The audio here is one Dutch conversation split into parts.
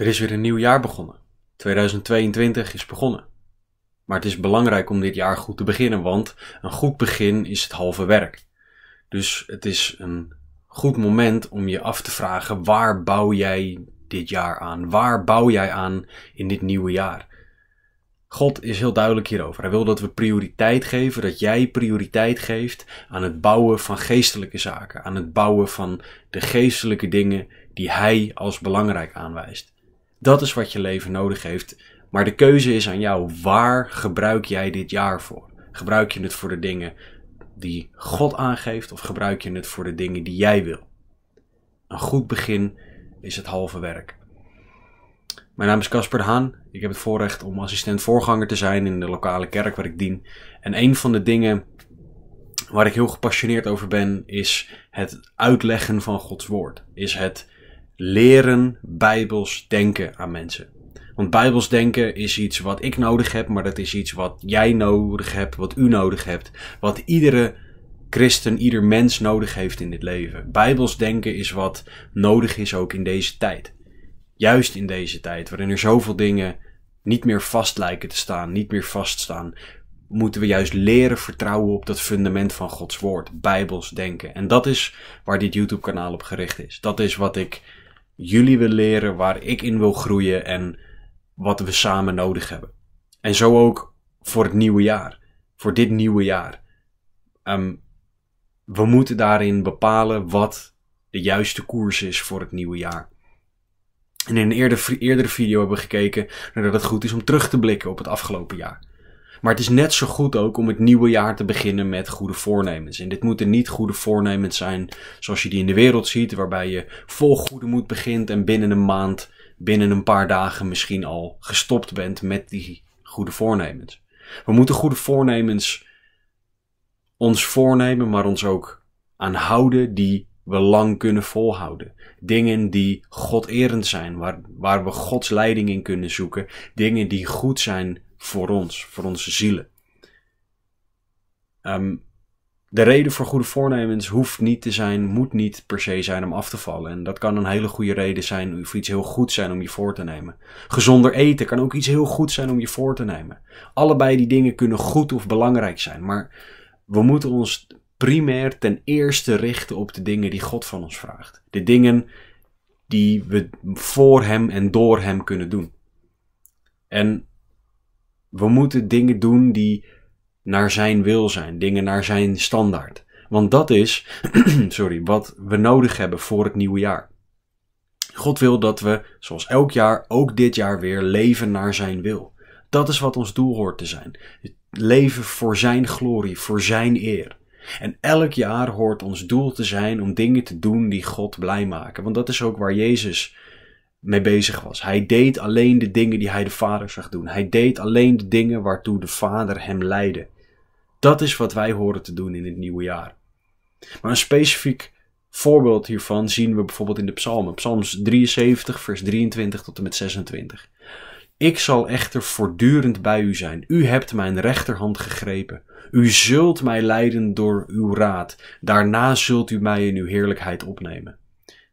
Er is weer een nieuw jaar begonnen. 2022 is begonnen. Maar het is belangrijk om dit jaar goed te beginnen, want een goed begin is het halve werk. Dus het is een goed moment om je af te vragen waar bouw jij dit jaar aan? Waar bouw jij aan in dit nieuwe jaar? God is heel duidelijk hierover. Hij wil dat we prioriteit geven, dat jij prioriteit geeft aan het bouwen van geestelijke zaken, aan het bouwen van de geestelijke dingen die hij als belangrijk aanwijst. Dat is wat je leven nodig heeft. Maar de keuze is aan jou. Waar gebruik jij dit jaar voor? Gebruik je het voor de dingen die God aangeeft of gebruik je het voor de dingen die jij wil? Een goed begin is het halve werk. Mijn naam is Casper de Haan. Ik heb het voorrecht om assistent voorganger te zijn in de lokale kerk waar ik dien. En een van de dingen waar ik heel gepassioneerd over ben, is het uitleggen van Gods woord. Is het leren bijbels denken aan mensen. Want bijbels denken is iets wat ik nodig heb, maar dat is iets wat jij nodig hebt, wat u nodig hebt, wat iedere christen, ieder mens nodig heeft in dit leven. Bijbels denken is wat nodig is ook in deze tijd. Juist in deze tijd, waarin er zoveel dingen niet meer vast lijken te staan, niet meer vaststaan, moeten we juist leren vertrouwen op dat fundament van Gods woord, bijbels denken. En dat is waar dit YouTube kanaal op gericht is. Dat is wat ik jullie wil leren, waar ik in wil groeien en wat we samen nodig hebben. En zo ook voor het nieuwe jaar, voor dit nieuwe jaar. Ehm, we moeten daarin bepalen wat de juiste koers is voor het nieuwe jaar. En in een eerder, eerdere video hebben we gekeken naar dat het goed is om terug te blikken op het afgelopen jaar. Maar het is net zo goed ook om het nieuwe jaar te beginnen met goede voornemens. En dit moeten niet goede voornemens zijn zoals je die in de wereld ziet, waarbij je vol goede moed begint en binnen een maand, binnen een paar dagen misschien al gestopt bent met die goede voornemens. We moeten goede voornemens ons voornemen, maar ons ook aan houden die we lang kunnen volhouden. Dingen die God goderend zijn, waar, waar we Gods leiding in kunnen zoeken. Dingen die goed zijn voor ons, voor onze zielen. Ehm, de reden voor goede voornemens hoeft niet te zijn, moet niet per se zijn om af te vallen. En dat kan een hele goede reden zijn of iets heel goed zijn om je voor te nemen. Gezonder eten kan ook iets heel goed zijn om je voor te nemen. Allebei die dingen kunnen goed of belangrijk zijn, maar we moeten ons primair ten eerste richten op de dingen die God van ons vraagt. De dingen die we voor Hem en door Hem kunnen doen. En we moeten dingen doen die naar zijn wil zijn, dingen naar zijn standaard. Want dat is, sorry, wat we nodig hebben voor het nieuwe jaar. God wil dat we, zoals elk jaar, ook dit jaar weer leven naar zijn wil. Dat is wat ons doel hoort te zijn. leven voor zijn glorie, voor zijn eer. En elk jaar hoort ons doel te zijn om dingen te doen die God blij maken. Want dat is ook waar Jezus mee bezig was. Hij deed alleen de dingen die hij de vader zag doen. Hij deed alleen de dingen waartoe de vader hem leidde. Dat is wat wij horen te doen in het nieuwe jaar. Maar een specifiek voorbeeld hiervan zien we bijvoorbeeld in de psalmen. Psalms 73, vers 23 tot en met 26. Ik zal echter voortdurend bij u zijn. U hebt mijn rechterhand gegrepen. U zult mij leiden door uw raad. Daarna zult u mij in uw heerlijkheid opnemen.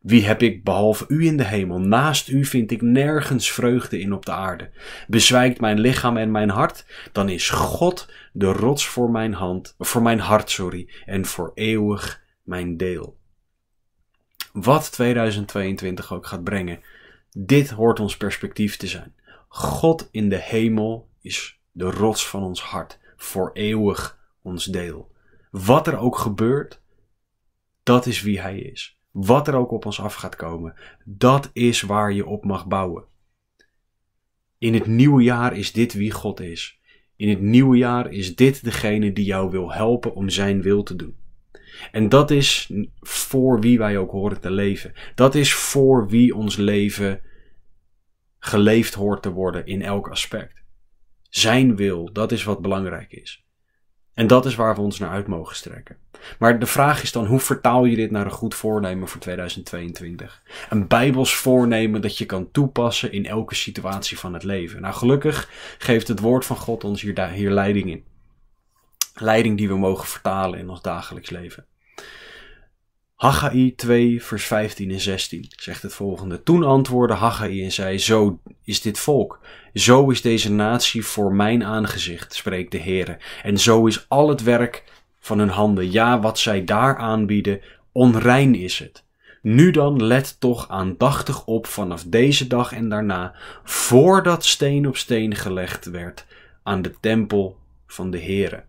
Wie heb ik behalve u in de hemel? Naast u vind ik nergens vreugde in op de aarde. Bezwijkt mijn lichaam en mijn hart, dan is God de rots voor mijn hand, voor mijn hart, sorry, en voor eeuwig mijn deel. Wat 2022 ook gaat brengen, dit hoort ons perspectief te zijn. God in de hemel is de rots van ons hart, voor eeuwig ons deel. Wat er ook gebeurt, dat is wie Hij is. Wat er ook op ons af gaat komen, dat is waar je op mag bouwen. In het nieuwe jaar is dit wie God is. In het nieuwe jaar is dit degene die jou wil helpen om zijn wil te doen. En dat is voor wie wij ook horen te leven. Dat is voor wie ons leven geleefd hoort te worden in elk aspect. Zijn wil, dat is wat belangrijk is. En dat is waar we ons naar uit mogen strekken. Maar de vraag is dan, hoe vertaal je dit naar een goed voornemen voor 2022? Een bijbels voornemen dat je kan toepassen in elke situatie van het leven. Nou, gelukkig geeft het woord van God ons hier, hier leiding in. Leiding die we mogen vertalen in ons dagelijks leven. Haggai 2, vers 15 en 16 zegt het volgende. Toen antwoordde Haggai en zei, zo is dit volk, zo is deze natie voor mijn aangezicht, spreekt de Heere. En zo is al het werk van hun handen, ja wat zij daar aanbieden, onrein is het. Nu dan let toch aandachtig op vanaf deze dag en daarna, voordat steen op steen gelegd werd aan de tempel van de Heere.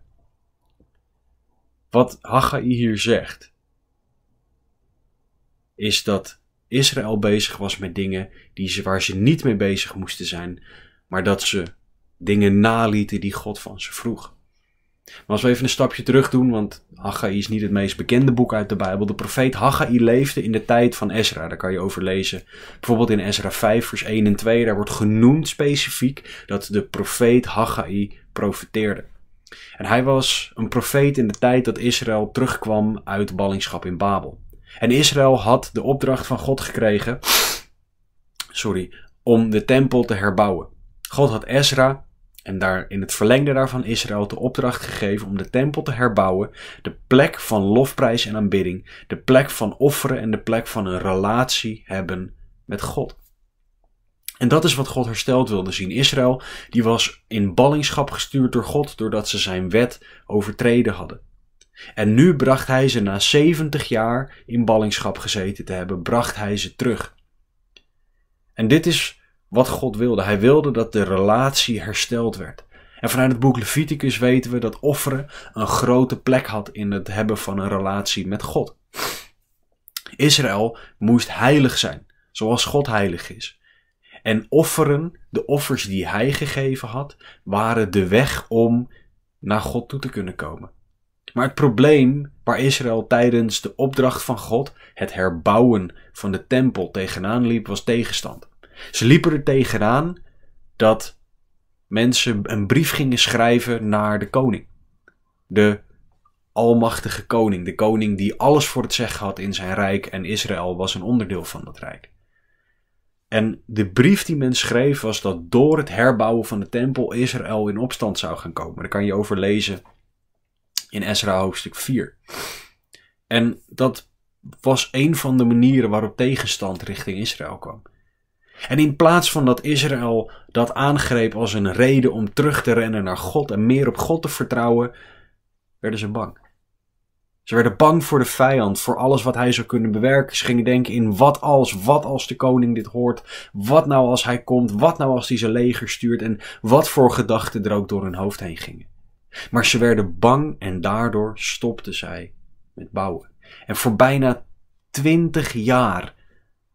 Wat Haggai hier zegt, is dat Israël bezig was met dingen die ze, waar ze niet mee bezig moesten zijn, maar dat ze dingen nalieten die God van ze vroeg. Maar als we even een stapje terug doen, want Haggai is niet het meest bekende boek uit de Bijbel. De profeet Haggai leefde in de tijd van Ezra, daar kan je over lezen. Bijvoorbeeld in Ezra 5 vers 1 en 2, daar wordt genoemd specifiek dat de profeet Haggai profeteerde. En hij was een profeet in de tijd dat Israël terugkwam uit ballingschap in Babel. En Israël had de opdracht van God gekregen. Sorry, om de tempel te herbouwen. God had Ezra en daar in het verlengde daarvan Israël de opdracht gegeven om de tempel te herbouwen, de plek van lofprijs en aanbidding, de plek van offeren en de plek van een relatie hebben met God. En dat is wat God hersteld wilde zien. Israël, die was in ballingschap gestuurd door God doordat ze zijn wet overtreden hadden. En nu bracht hij ze na 70 jaar in ballingschap gezeten te hebben, bracht hij ze terug. En dit is wat God wilde. Hij wilde dat de relatie hersteld werd. En vanuit het boek Leviticus weten we dat offeren een grote plek had in het hebben van een relatie met God. Israël moest heilig zijn, zoals God heilig is. En offeren, de offers die hij gegeven had, waren de weg om naar God toe te kunnen komen. Maar het probleem waar Israël tijdens de opdracht van God, het herbouwen van de tempel, tegenaan liep, was tegenstand. Ze liepen er tegenaan dat mensen een brief gingen schrijven naar de koning. De almachtige koning, de koning die alles voor het zeggen had in zijn rijk en Israël was een onderdeel van dat rijk. En de brief die men schreef was dat door het herbouwen van de tempel Israël in opstand zou gaan komen. Daar kan je over lezen in Ezra hoofdstuk 4. En dat was een van de manieren waarop tegenstand richting Israël kwam. En in plaats van dat Israël dat aangreep als een reden om terug te rennen naar God en meer op God te vertrouwen, werden ze bang. Ze werden bang voor de vijand, voor alles wat hij zou kunnen bewerken. Ze gingen denken in wat als, wat als de koning dit hoort, wat nou als hij komt, wat nou als hij zijn leger stuurt en wat voor gedachten er ook door hun hoofd heen gingen. Maar ze werden bang en daardoor stopten zij met bouwen. En voor bijna twintig jaar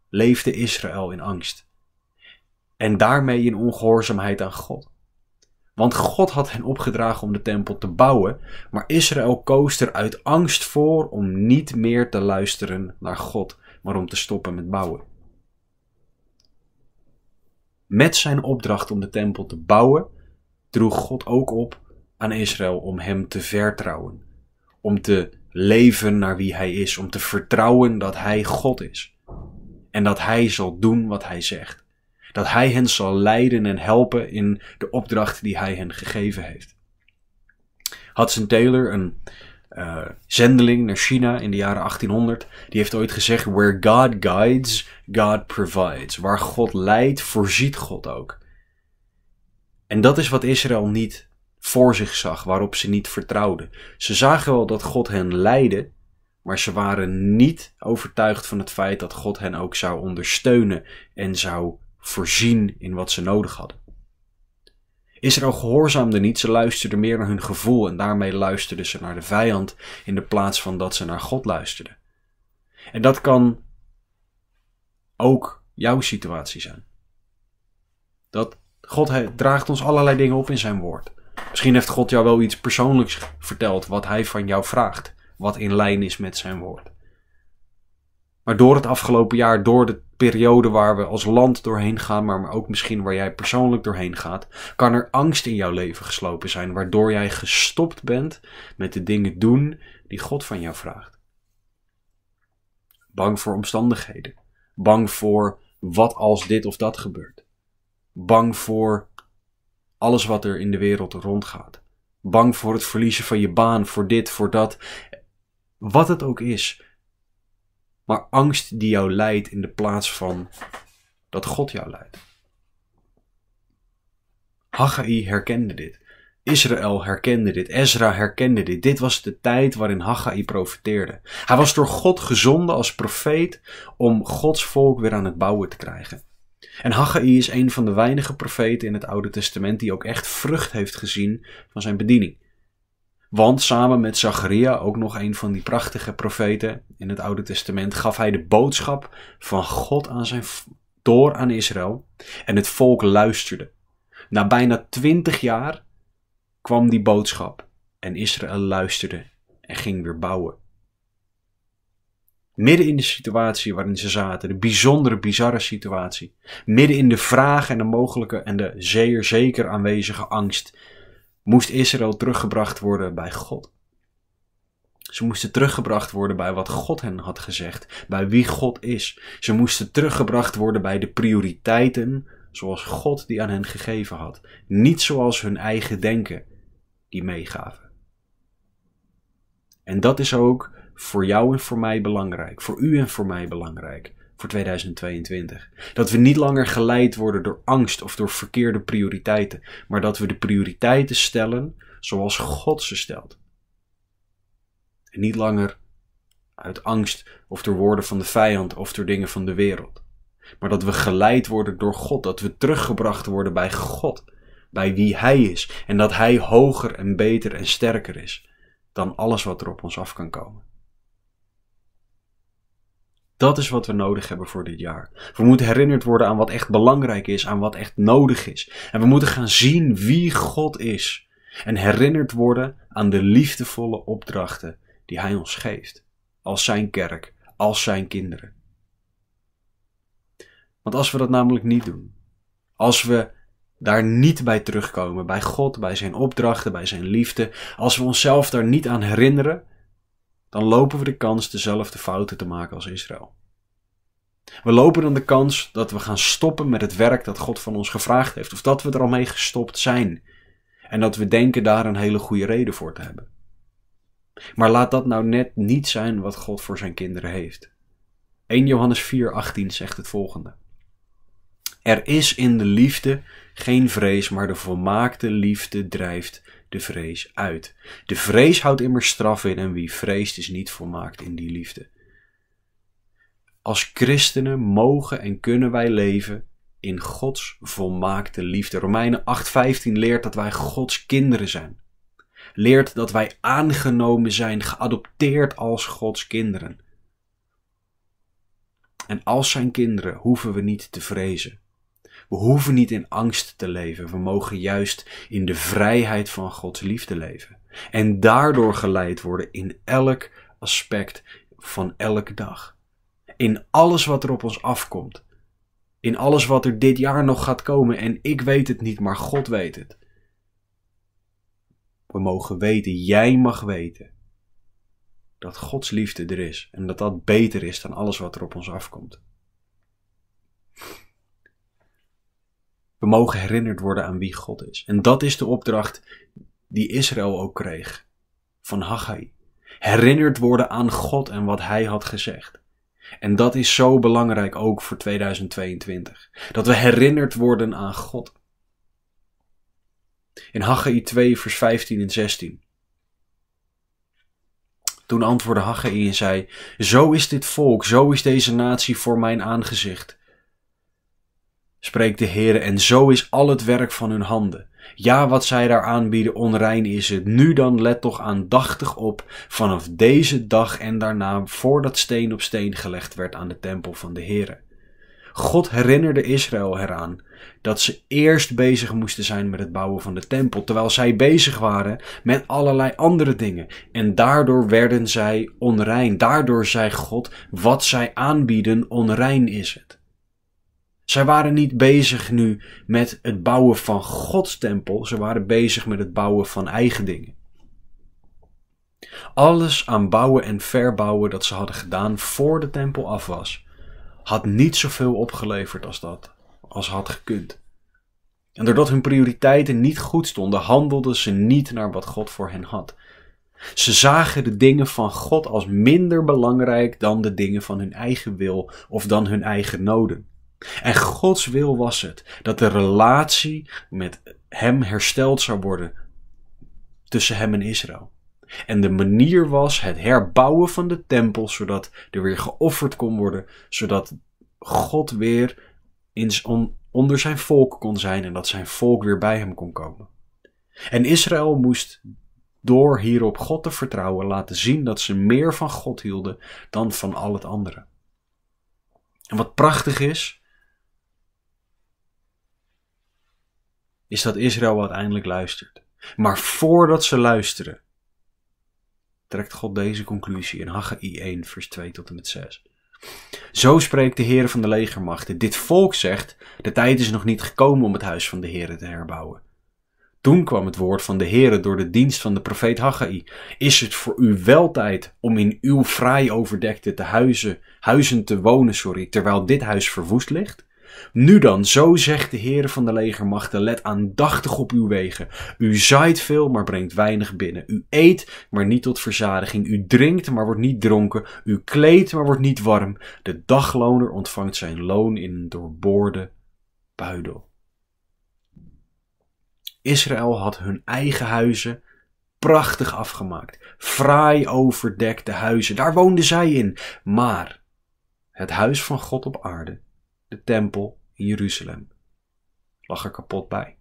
leefde Israël in angst. En daarmee in ongehoorzaamheid aan God. Want God had hen opgedragen om de tempel te bouwen, maar Israël koos er uit angst voor om niet meer te luisteren naar God, maar om te stoppen met bouwen. Met zijn opdracht om de tempel te bouwen, droeg God ook op aan Israël om hem te vertrouwen, om te leven naar wie hij is, om te vertrouwen dat hij God is en dat hij zal doen wat hij zegt, dat hij hen zal leiden en helpen in de opdracht die hij hen gegeven heeft. Hudson Taylor, een eh, zendeling naar China in de jaren 1800, die heeft ooit gezegd: Where God guides, God provides. Waar God leidt, voorziet God ook. En dat is wat Israël niet voor zich zag, waarop ze niet vertrouwden. Ze zagen wel dat God hen leidde, maar ze waren niet overtuigd van het feit dat God hen ook zou ondersteunen en zou voorzien in wat ze nodig hadden. Israël gehoorzaamde niet, ze luisterden meer naar hun gevoel en daarmee luisterden ze naar de vijand in de plaats van dat ze naar God luisterden. En dat kan ook jouw situatie zijn. Dat God draagt ons allerlei dingen op in zijn woord. Misschien heeft God jou wel iets persoonlijks verteld wat hij van jou vraagt, wat in lijn is met zijn woord. Maar door het afgelopen jaar, door de periode waar we als land doorheen gaan, maar ook misschien waar jij persoonlijk doorheen gaat, kan er angst in jouw leven geslopen zijn, waardoor jij gestopt bent met de dingen doen die God van jou vraagt. Bang voor omstandigheden. Bang voor wat als dit of dat gebeurt. Bang voor alles wat er in de wereld rondgaat. Bang voor het verliezen van je baan, voor dit, voor dat, wat het ook is. Maar angst die jou leidt in de plaats van dat God jou leidt. Haggai herkende dit. Israël herkende dit. Ezra herkende dit. Dit was de tijd waarin Haggai profeteerde. Hij was door God gezonden als profeet om Gods volk weer aan het bouwen te krijgen. En Haggai is een van de weinige profeten in het Oude Testament die ook echt vrucht heeft gezien van zijn bediening. Want samen met Zacharia, ook nog een van die prachtige profeten in het Oude Testament, gaf hij de boodschap van God aan zijn, door aan Israël. En het volk luisterde. Na bijna twintig jaar kwam die boodschap en Israël luisterde en ging weer bouwen. Midden in de situatie waarin ze zaten, de bijzondere, bizarre situatie. Midden in de vraag en de mogelijke en de zeer zeker aanwezige angst, moest Israël teruggebracht worden bij God. Ze moesten teruggebracht worden bij wat God hen had gezegd, bij wie God is. Ze moesten teruggebracht worden bij de prioriteiten zoals God die aan hen gegeven had, niet zoals hun eigen denken die meegaven. En dat is ook voor jou en voor mij belangrijk. Voor u en voor mij belangrijk. Voor 2022. Dat we niet langer geleid worden door angst of door verkeerde prioriteiten. Maar dat we de prioriteiten stellen zoals God ze stelt. En niet langer uit angst of door woorden van de vijand of door dingen van de wereld. Maar dat we geleid worden door God. Dat we teruggebracht worden bij God. Bij wie Hij is. En dat Hij hoger en beter en sterker is dan alles wat er op ons af kan komen. Dat is wat we nodig hebben voor dit jaar. We moeten herinnerd worden aan wat echt belangrijk is, aan wat echt nodig is. En we moeten gaan zien wie God is. En herinnerd worden aan de liefdevolle opdrachten die Hij ons geeft. Als Zijn kerk, als Zijn kinderen. Want als we dat namelijk niet doen, als we daar niet bij terugkomen, bij God, bij Zijn opdrachten, bij Zijn liefde, als we onszelf daar niet aan herinneren, dan lopen we de kans dezelfde fouten te maken als Israël. We lopen dan de kans dat we gaan stoppen met het werk dat God van ons gevraagd heeft, of dat we er al mee gestopt zijn en dat we denken daar een hele goede reden voor te hebben. Maar laat dat nou net niet zijn wat God voor zijn kinderen heeft. 1 Johannes 4:18 zegt het volgende: Er is in de liefde geen vrees, maar de volmaakte liefde drijft de vrees uit. De vrees houdt immers straf in en wie vreest is niet volmaakt in die liefde. Als christenen mogen en kunnen wij leven in Gods volmaakte liefde. Romeinen 8:15 leert dat wij Gods kinderen zijn. Leert dat wij aangenomen zijn, geadopteerd als Gods kinderen. En als zijn kinderen hoeven we niet te vrezen. We hoeven niet in angst te leven. We mogen juist in de vrijheid van Gods liefde leven. En daardoor geleid worden in elk aspect van elke dag. In alles wat er op ons afkomt. In alles wat er dit jaar nog gaat komen. En ik weet het niet, maar God weet het. We mogen weten, jij mag weten. Dat Gods liefde er is. En dat dat beter is dan alles wat er op ons afkomt. We mogen herinnerd worden aan wie God is. En dat is de opdracht die Israël ook kreeg van Haggai. Herinnerd worden aan God en wat hij had gezegd. En dat is zo belangrijk ook voor 2022. Dat we herinnerd worden aan God. In Haggai 2 vers 15 en 16. Toen antwoordde Haggai en zei: Zo is dit volk, zo is deze natie voor mijn aangezicht spreekt de Heer, en zo is al het werk van hun handen. Ja, wat zij daar aanbieden, onrein is het. Nu dan let toch aandachtig op, vanaf deze dag en daarna, voordat steen op steen gelegd werd aan de tempel van de Heer. God herinnerde Israël eraan dat ze eerst bezig moesten zijn met het bouwen van de tempel, terwijl zij bezig waren met allerlei andere dingen. En daardoor werden zij onrein, daardoor zei God, wat zij aanbieden onrein is het. Zij waren niet bezig nu met het bouwen van Gods tempel, ze waren bezig met het bouwen van eigen dingen. Alles aan bouwen en verbouwen dat ze hadden gedaan voor de tempel af was, had niet zoveel opgeleverd als dat, als had gekund. En doordat hun prioriteiten niet goed stonden, handelden ze niet naar wat God voor hen had. Ze zagen de dingen van God als minder belangrijk dan de dingen van hun eigen wil of dan hun eigen noden. En Gods wil was het dat de relatie met hem hersteld zou worden tussen hem en Israël. En de manier was het herbouwen van de tempel, zodat er weer geofferd kon worden, zodat God weer onder zijn volk kon zijn en dat zijn volk weer bij hem kon komen. En Israël moest door hierop God te vertrouwen laten zien dat ze meer van God hielden dan van al het andere. En wat prachtig is, is dat Israël uiteindelijk luistert. Maar voordat ze luisteren, trekt God deze conclusie in Haggai 1, vers 2 tot en met 6. Zo spreekt de Heer van de legermachten. Dit volk zegt, de tijd is nog niet gekomen om het huis van de Heer te herbouwen. Toen kwam het woord van de Heere door de dienst van de profeet Haggai. Is het voor u wel tijd om in uw fraai overdekte te huizen, huizen te wonen, sorry, terwijl dit huis verwoest ligt? Nu dan, zo zegt de Heere van de legermachten, let aandachtig op uw wegen. U zaait veel, maar brengt weinig binnen. U eet, maar niet tot verzadiging. U drinkt, maar wordt niet dronken. U kleedt, maar wordt niet warm. De dagloner ontvangt zijn loon in een doorboorde buidel. Israël had hun eigen huizen prachtig afgemaakt. Fraai overdekte huizen, daar woonden zij in. Maar het huis van God op aarde de tempel in Jeruzalem. Lag er kapot bij.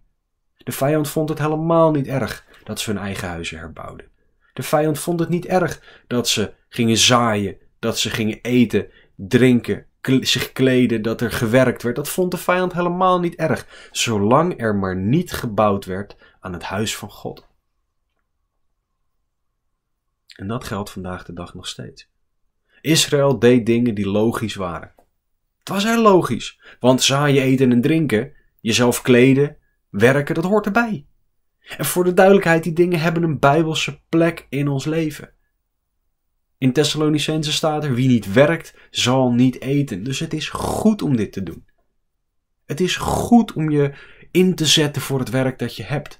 De vijand vond het helemaal niet erg dat ze hun eigen huizen herbouwden. De vijand vond het niet erg dat ze gingen zaaien, dat ze gingen eten, drinken, zich kleden, dat er gewerkt werd. Dat vond de vijand helemaal niet erg, zolang er maar niet gebouwd werd aan het huis van God. En dat geldt vandaag de dag nog steeds. Israël deed dingen die logisch waren. Het was heel logisch, want zaaien, eten en drinken, jezelf kleden, werken, dat hoort erbij. En voor de duidelijkheid, die dingen hebben een bijbelse plek in ons leven. In Thessalonicense staat er: wie niet werkt, zal niet eten. Dus het is goed om dit te doen. Het is goed om je in te zetten voor het werk dat je hebt.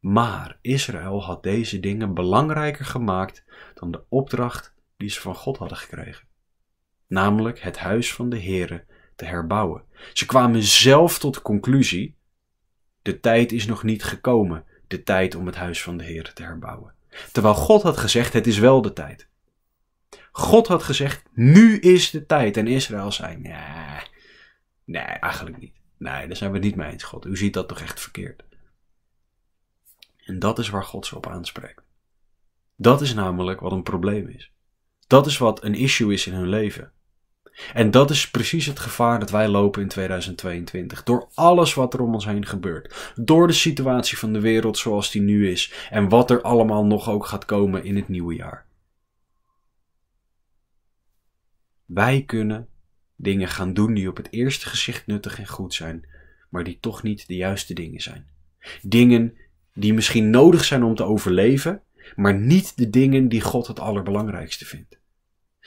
Maar Israël had deze dingen belangrijker gemaakt dan de opdracht die ze van God hadden gekregen namelijk het huis van de Here te herbouwen. Ze kwamen zelf tot de conclusie: de tijd is nog niet gekomen, de tijd om het huis van de Here te herbouwen. Terwijl God had gezegd: het is wel de tijd. God had gezegd: nu is de tijd. En Israël zei: nee, nee, eigenlijk niet. Nee, daar zijn we het niet mee eens, God. U ziet dat toch echt verkeerd. En dat is waar God ze op aanspreekt. Dat is namelijk wat een probleem is. Dat is wat een issue is in hun leven. En dat is precies het gevaar dat wij lopen in 2022. Door alles wat er om ons heen gebeurt. Door de situatie van de wereld zoals die nu is. En wat er allemaal nog ook gaat komen in het nieuwe jaar. Wij kunnen dingen gaan doen die op het eerste gezicht nuttig en goed zijn. Maar die toch niet de juiste dingen zijn. Dingen die misschien nodig zijn om te overleven. Maar niet de dingen die God het allerbelangrijkste vindt.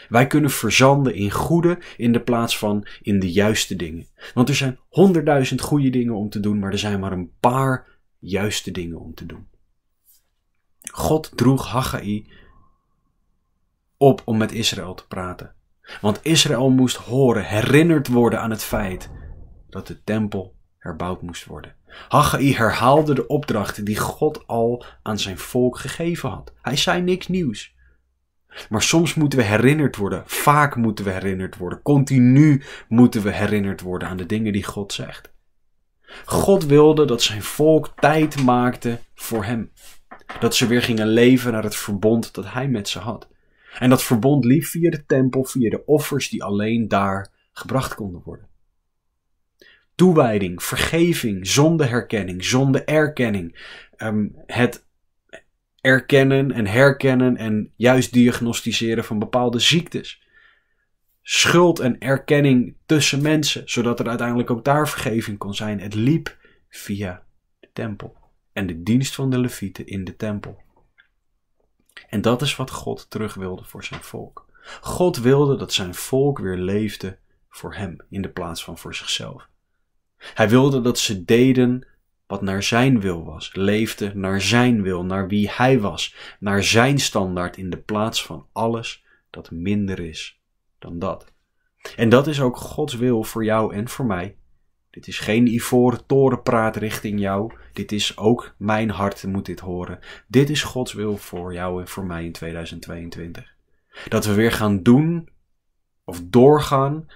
Wij kunnen verzanden in goede in de plaats van in de juiste dingen. Want er zijn honderdduizend goede dingen om te doen, maar er zijn maar een paar juiste dingen om te doen. God droeg Haggai op om met Israël te praten. Want Israël moest horen, herinnerd worden aan het feit dat de tempel herbouwd moest worden. Haggai herhaalde de opdrachten die God al aan zijn volk gegeven had. Hij zei niks nieuws. Maar soms moeten we herinnerd worden. Vaak moeten we herinnerd worden. Continu moeten we herinnerd worden aan de dingen die God zegt. God wilde dat zijn volk tijd maakte voor hem. Dat ze weer gingen leven naar het verbond dat hij met ze had. En dat verbond liep via de tempel, via de offers die alleen daar gebracht konden worden. Toewijding, vergeving, zonde herkenning, zonde erkenning. Ehm, het erkennen en herkennen en juist diagnosticeren van bepaalde ziektes. Schuld en erkenning tussen mensen, zodat er uiteindelijk ook daar vergeving kon zijn. Het liep via de tempel en de dienst van de levieten in de tempel. En dat is wat God terug wilde voor zijn volk. God wilde dat zijn volk weer leefde voor hem in de plaats van voor zichzelf. Hij wilde dat ze deden wat naar zijn wil was, leefde naar zijn wil, naar wie hij was, naar zijn standaard in de plaats van alles dat minder is dan dat. En dat is ook Gods wil voor jou en voor mij. Dit is geen ivoren torenpraat richting jou. Dit is ook mijn hart moet dit horen. Dit is Gods wil voor jou en voor mij in 2022. Dat we weer gaan doen of doorgaan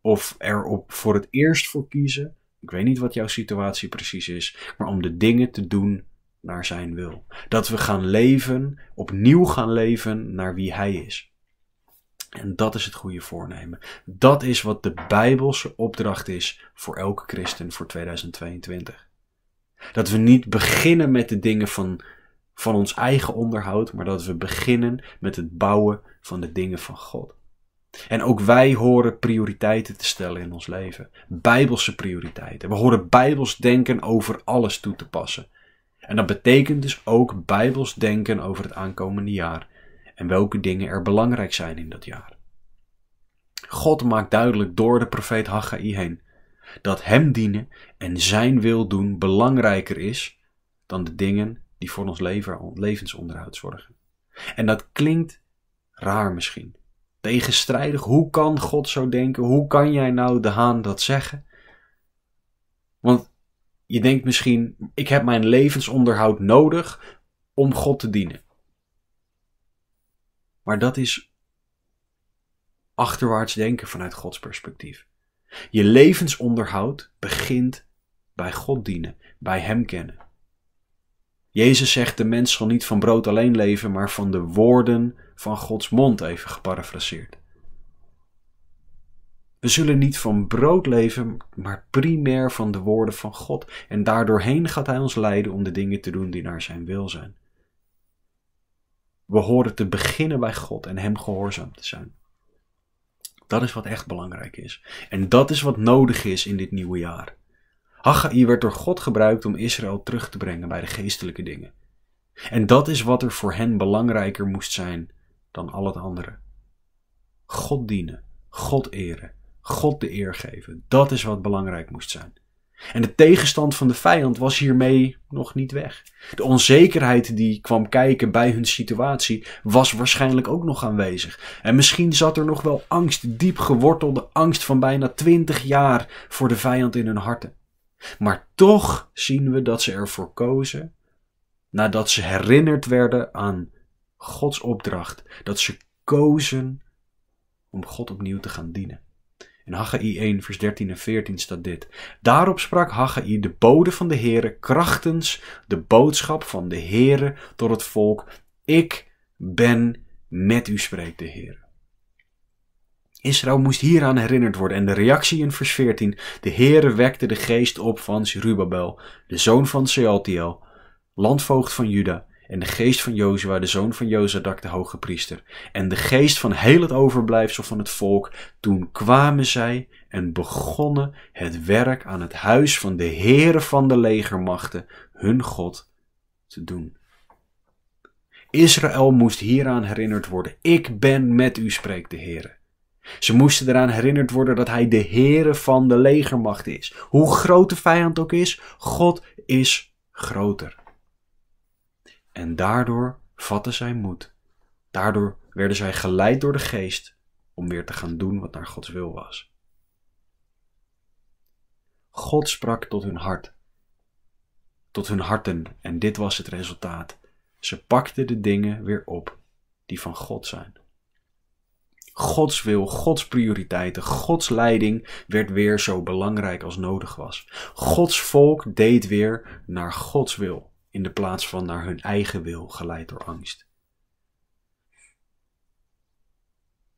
of erop voor het eerst voor kiezen ik weet niet wat jouw situatie precies is, maar om de dingen te doen naar zijn wil. Dat we gaan leven, opnieuw gaan leven naar wie hij is. En dat is het goede voornemen. Dat is wat de Bijbelse opdracht is voor elke christen voor 2022. Dat we niet beginnen met de dingen van, van ons eigen onderhoud, maar dat we beginnen met het bouwen van de dingen van God. En ook wij horen prioriteiten te stellen in ons leven. Bijbelse prioriteiten. We horen bijbels denken over alles toe te passen. En dat betekent dus ook bijbels denken over het aankomende jaar. En welke dingen er belangrijk zijn in dat jaar. God maakt duidelijk door de profeet Haggai heen dat hem dienen en zijn wil doen belangrijker is dan de dingen die voor ons leven, levensonderhoud zorgen. En dat klinkt raar misschien tegenstrijdig. Hoe kan God zo denken? Hoe kan jij nou de haan dat zeggen? Want je denkt misschien, ik heb mijn levensonderhoud nodig om God te dienen. Maar dat is achterwaarts denken vanuit Gods perspectief. Je levensonderhoud begint bij God dienen, bij Hem kennen. Jezus zegt: de mens zal niet van brood alleen leven, maar van de woorden van Gods mond, even geparafraseerd. We zullen niet van brood leven, maar primair van de woorden van God. En daardoorheen gaat Hij ons leiden om de dingen te doen die naar Zijn wil zijn. We horen te beginnen bij God en Hem gehoorzaam te zijn. Dat is wat echt belangrijk is. En dat is wat nodig is in dit nieuwe jaar. Haggai werd door God gebruikt om Israël terug te brengen bij de geestelijke dingen. En dat is wat er voor hen belangrijker moest zijn dan al het andere. God dienen, God eren, God de eer geven. Dat is wat belangrijk moest zijn. En de tegenstand van de vijand was hiermee nog niet weg. De onzekerheid die kwam kijken bij hun situatie was waarschijnlijk ook nog aanwezig. En misschien zat er nog wel angst, diep gewortelde angst van bijna twintig jaar voor de vijand in hun harten. Maar toch zien we dat ze ervoor kozen, nadat ze herinnerd werden aan Gods opdracht. Dat ze kozen om God opnieuw te gaan dienen. In Haggai 1, vers 13 en 14 staat dit. Daarop sprak Haggai de bode van de Heere krachtens de boodschap van de Heere door het volk. Ik ben met u, spreekt de Heere. Israël moest hieraan herinnerd worden en de reactie in vers 14. De Heere wekte de geest op van Zerubabel, de zoon van Sealtiel, landvoogd van Juda, en de geest van Jozua, de zoon van Jozadak, de hoge priester. En de geest van heel het overblijfsel van het volk. Toen kwamen zij en begonnen het werk aan het huis van de Heere van de legermachten, hun God, te doen. Israël moest hieraan herinnerd worden. Ik ben met u, spreekt de Heere. Ze moesten eraan herinnerd worden dat hij de Heere van de legermacht is. Hoe groot de vijand ook is, God is groter. En daardoor vatten zij moed. Daardoor werden zij geleid door de geest om weer te gaan doen wat naar Gods wil was. God sprak tot hun hart. Tot hun harten en dit was het resultaat. Ze pakten de dingen weer op die van God zijn. Gods wil, Gods prioriteiten, Gods leiding werd weer zo belangrijk als nodig was. Gods volk deed weer naar Gods wil in de plaats van naar hun eigen wil geleid door angst.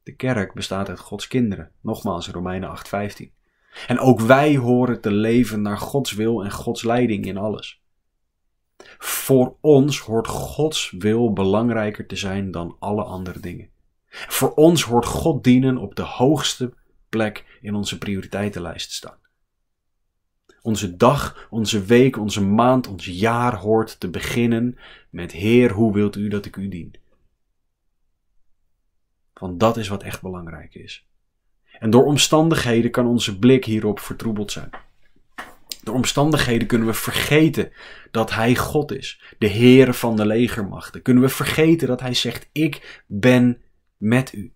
De kerk bestaat uit Gods kinderen, nogmaals Romeinen 8:15. En ook wij horen te leven naar Gods wil en Gods leiding in alles. Voor ons hoort Gods wil belangrijker te zijn dan alle andere dingen. Voor ons hoort God dienen op de hoogste plek in onze prioriteitenlijst te staan. Onze dag, onze week, onze maand, ons jaar hoort te beginnen met Heer, hoe wilt u dat ik u dien? Want dat is wat echt belangrijk is. En door omstandigheden kan onze blik hierop vertroebeld zijn. Door omstandigheden kunnen we vergeten dat Hij God is, de Heer van de legermachten. Kunnen we vergeten dat Hij zegt, ik ben met u.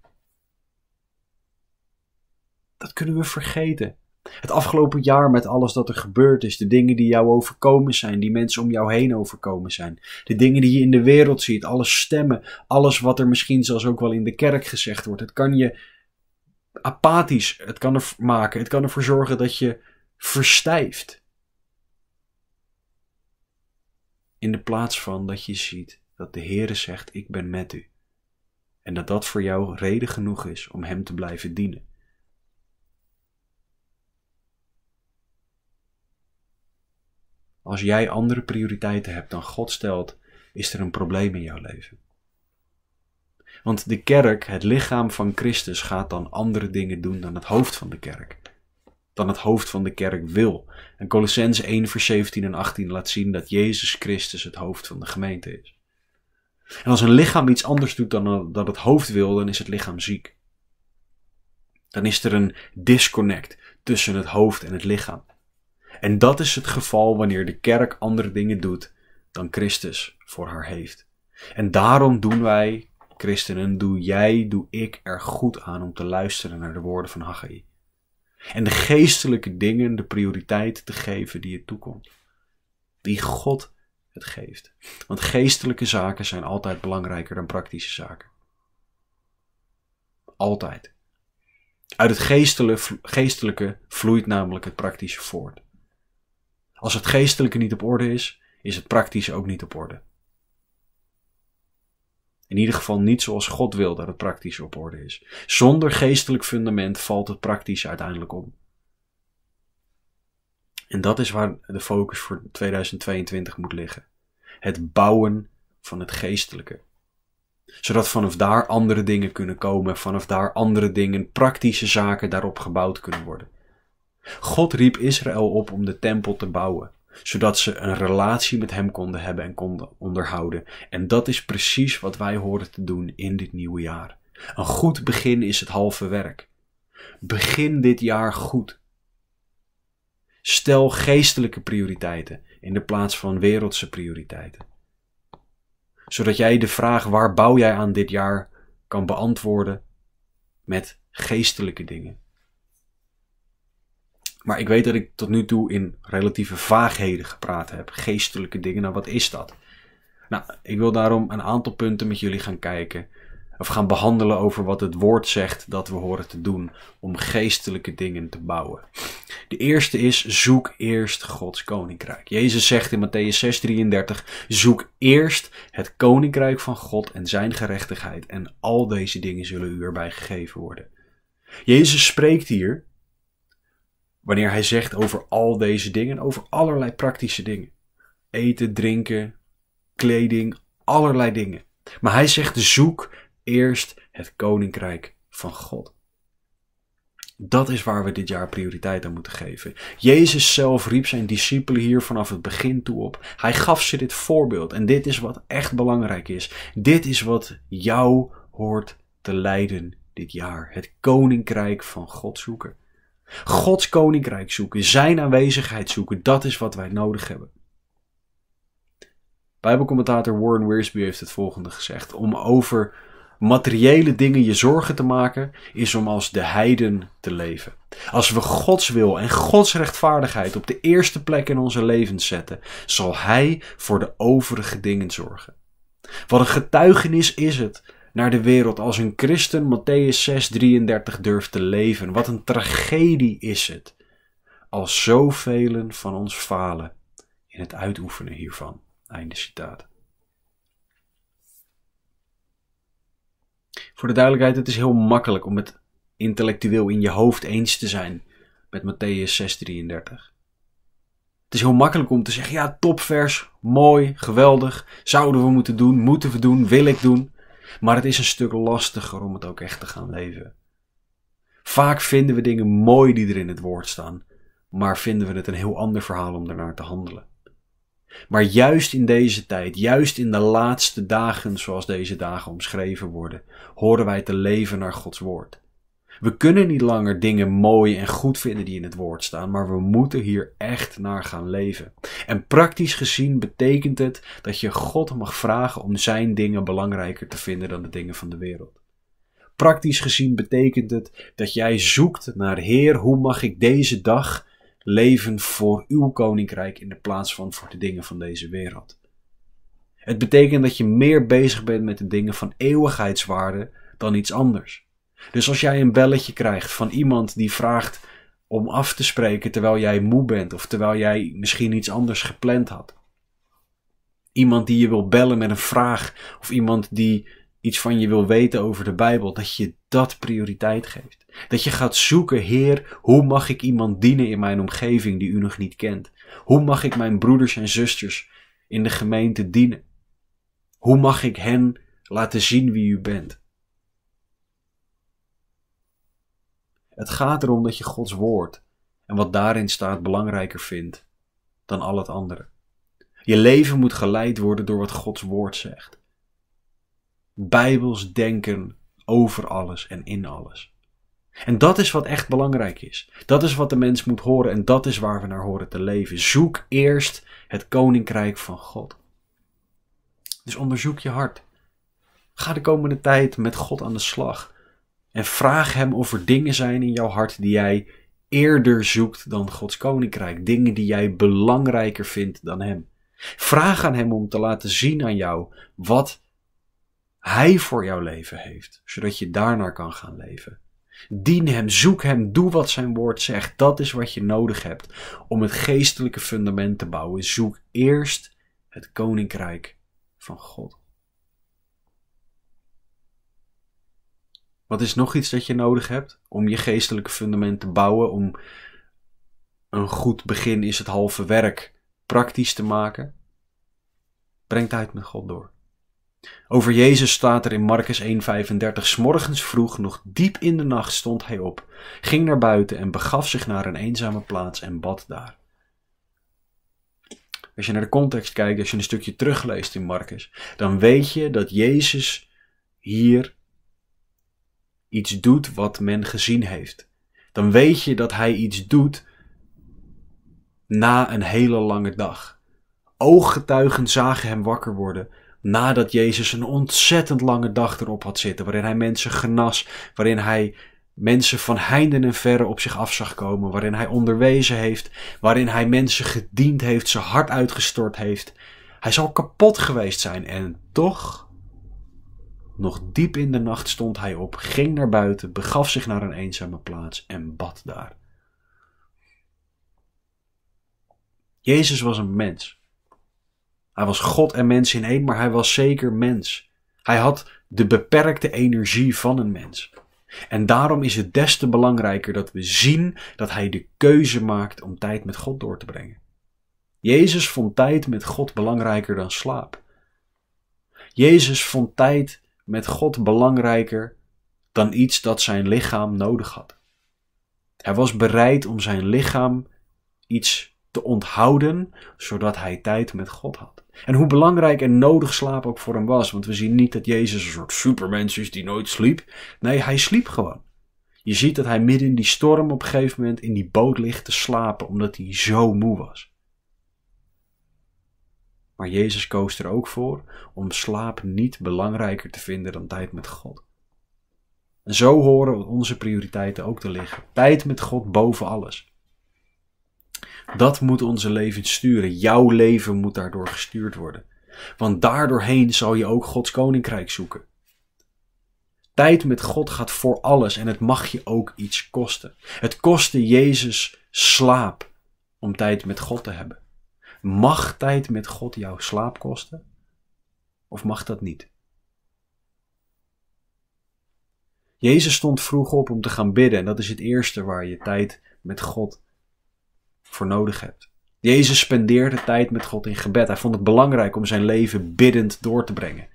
Dat kunnen we vergeten het afgelopen jaar met alles dat er gebeurd is. De dingen die jou overkomen zijn, die mensen om jou heen overkomen zijn. De dingen die je in de wereld ziet, alle stemmen, alles wat er misschien zelfs ook wel in de kerk gezegd wordt. Het kan je apathisch, het kan er maken, het kan ervoor zorgen dat je verstijft. In de plaats van dat je ziet dat de Heere zegt, ik ben met u. En dat dat voor jou reden genoeg is om Hem te blijven dienen. Als jij andere prioriteiten hebt dan God stelt, is er een probleem in jouw leven. Want de kerk, het lichaam van Christus, gaat dan andere dingen doen dan het hoofd van de kerk. Dan het hoofd van de kerk wil. En Colossens 1, vers 17 en 18 laat zien dat Jezus Christus het hoofd van de gemeente is. En als een lichaam iets anders doet dan dat het hoofd wil, dan is het lichaam ziek. Dan is er een disconnect tussen het hoofd en het lichaam. En dat is het geval wanneer de kerk andere dingen doet dan Christus voor haar heeft. En daarom doen wij, christenen, doe jij, doe ik er goed aan om te luisteren naar de woorden van Haggai. En de geestelijke dingen de prioriteit te geven die het toekomt. Die God het geeft. Want geestelijke zaken zijn altijd belangrijker dan praktische zaken. Altijd. Uit het geestelijke vloeit namelijk het praktische voort. Als het geestelijke niet op orde is, is het praktische ook niet op orde. In ieder geval niet zoals God wil dat het praktisch op orde is. Zonder geestelijk fundament valt het praktische uiteindelijk om. En dat is waar de focus voor 2022 moet liggen. Het bouwen van het geestelijke. Zodat vanaf daar andere dingen kunnen komen, vanaf daar andere dingen, praktische zaken daarop gebouwd kunnen worden. God riep Israël op om de tempel te bouwen, zodat ze een relatie met Hem konden hebben en konden onderhouden. En dat is precies wat wij horen te doen in dit nieuwe jaar. Een goed begin is het halve werk. Begin dit jaar goed. Stel geestelijke prioriteiten in de plaats van wereldse prioriteiten. Zodat jij de vraag waar bouw jij aan dit jaar kan beantwoorden met geestelijke dingen. Maar ik weet dat ik tot nu toe in relatieve vaagheden gepraat heb. Geestelijke dingen, nou wat is dat? Nou, ik wil daarom een aantal punten met jullie gaan kijken. Of gaan behandelen over wat het woord zegt dat we horen te doen om geestelijke dingen te bouwen. De eerste is zoek eerst Gods koninkrijk. Jezus zegt in Matthäus 6:33: zoek eerst het koninkrijk van God en zijn gerechtigheid en al deze dingen zullen u erbij gegeven worden. Jezus spreekt hier Wanneer hij zegt over al deze dingen, over allerlei praktische dingen. Eten, drinken, kleding, allerlei dingen. Maar hij zegt: zoek eerst het koninkrijk van God. Dat is waar we dit jaar prioriteit aan moeten geven. Jezus zelf riep zijn discipelen hier vanaf het begin toe op. Hij gaf ze dit voorbeeld en dit is wat echt belangrijk is. Dit is wat jou hoort te leiden dit jaar. Het koninkrijk van God zoeken. Gods koninkrijk zoeken, zijn aanwezigheid zoeken, dat is wat wij nodig hebben. Bijbelcommentator Warren Wiersbe heeft het volgende gezegd: Om over materiële dingen je zorgen te maken, is om als de heiden te leven. Als we Gods wil en Gods rechtvaardigheid op de eerste plek in onze leven zetten, zal Hij voor de overige dingen zorgen. Wat een getuigenis is het naar de wereld als een christen Matthäus 6:33 durft te leven. Wat een tragedie is het als zoveel van ons falen in het uitoefenen hiervan. Einde citaat. Voor de duidelijkheid, het is heel makkelijk om het intellectueel in je hoofd eens te zijn met Matthäus 6:33. Het is heel makkelijk om te zeggen: ja, topvers, mooi, geweldig, zouden we moeten doen, moeten we doen, wil ik doen. Maar het is een stuk lastiger om het ook echt te gaan leven. Vaak vinden we dingen mooi die er in het woord staan, maar vinden we het een heel ander verhaal om daarnaar te handelen. Maar juist in deze tijd, juist in de laatste dagen zoals deze dagen omschreven worden, horen wij te leven naar Gods woord. We kunnen niet langer dingen mooi en goed vinden die in het woord staan, maar we moeten hier echt naar gaan leven. En praktisch gezien betekent het dat je God mag vragen om zijn dingen belangrijker te vinden dan de dingen van de wereld. Praktisch gezien betekent het dat jij zoekt naar Heer, hoe mag ik deze dag leven voor uw koninkrijk in de plaats van voor de dingen van deze wereld. Het betekent dat je meer bezig bent met de dingen van eeuwigheidswaarde dan iets anders. Dus als jij een belletje krijgt van iemand die vraagt om af te spreken terwijl jij moe bent of terwijl jij misschien iets anders gepland had. Iemand die je wil bellen met een vraag of iemand die iets van je wil weten over de Bijbel, dat je dat prioriteit geeft. Dat je gaat zoeken, Heer, hoe mag ik iemand dienen in mijn omgeving die u nog niet kent? Hoe mag ik mijn broeders en zusters in de gemeente dienen? Hoe mag ik hen laten zien wie u bent? Het gaat erom dat je Gods woord en wat daarin staat belangrijker vindt dan al het andere. Je leven moet geleid worden door wat Gods woord zegt. Bijbels denken over alles en in alles. En dat is wat echt belangrijk is. Dat is wat de mens moet horen en dat is waar we naar horen te leven. Zoek eerst het koninkrijk van God. Dus onderzoek je hart. Ga de komende tijd met God aan de slag. En vraag Hem of er dingen zijn in jouw hart die jij eerder zoekt dan Gods koninkrijk. Dingen die jij belangrijker vindt dan Hem. Vraag aan Hem om te laten zien aan jou wat Hij voor jouw leven heeft, zodat je daarnaar kan gaan leven. Dien Hem, zoek Hem, doe wat Zijn woord zegt. Dat is wat je nodig hebt om het geestelijke fundament te bouwen. Zoek eerst het koninkrijk van God. Wat is nog iets dat je nodig hebt om je geestelijke fundament te bouwen, om een goed begin is het halve werk praktisch te maken? Breng tijd met God door. Over Jezus staat er in Marcus 1:35: 'Smorgens vroeg, nog diep in de nacht, stond hij op, ging naar buiten en begaf zich naar een eenzame plaats en bad daar. Als je naar de context kijkt, als je een stukje terugleest in Marcus, dan weet je dat Jezus hier iets doet wat men gezien heeft. Dan weet je dat hij iets doet na een hele lange dag. Ooggetuigen zagen hem wakker worden nadat Jezus een ontzettend lange dag erop had zitten, waarin hij mensen genas, waarin hij mensen van heinden en verre op zich af zag komen, waarin hij onderwezen heeft, waarin hij mensen gediend heeft, zijn hart uitgestort heeft. Hij zal kapot geweest zijn en toch nog diep in de nacht stond hij op, ging naar buiten, begaf zich naar een eenzame plaats en bad daar. Jezus was een mens. Hij was God en mens in één, maar hij was zeker mens. Hij had de beperkte energie van een mens. En daarom is het des te belangrijker dat we zien dat hij de keuze maakt om tijd met God door te brengen. Jezus vond tijd met God belangrijker dan slaap. Jezus vond tijd met God belangrijker dan iets dat zijn lichaam nodig had. Hij was bereid om zijn lichaam iets te onthouden, zodat hij tijd met God had. En hoe belangrijk en nodig slaap ook voor hem was, want we zien niet dat Jezus een soort supermens is die nooit sliep. Nee, hij sliep gewoon. Je ziet dat hij midden in die storm op een gegeven moment in die boot ligt te slapen, omdat hij zo moe was. Maar Jezus koos er ook voor om slaap niet belangrijker te vinden dan tijd met God. En zo horen onze prioriteiten ook te liggen. Tijd met God boven alles. Dat moet onze leven sturen. Jouw leven moet daardoor gestuurd worden. Want daardoorheen zal je ook Gods koninkrijk zoeken. Tijd met God gaat voor alles en het mag je ook iets kosten. Het kostte Jezus slaap om tijd met God te hebben. Mag tijd met God jouw slaap kosten? Of mag dat niet? Jezus stond vroeg op om te gaan bidden en dat is het eerste waar je tijd met God voor nodig hebt. Jezus spendeerde tijd met God in gebed. Hij vond het belangrijk om zijn leven biddend door te brengen.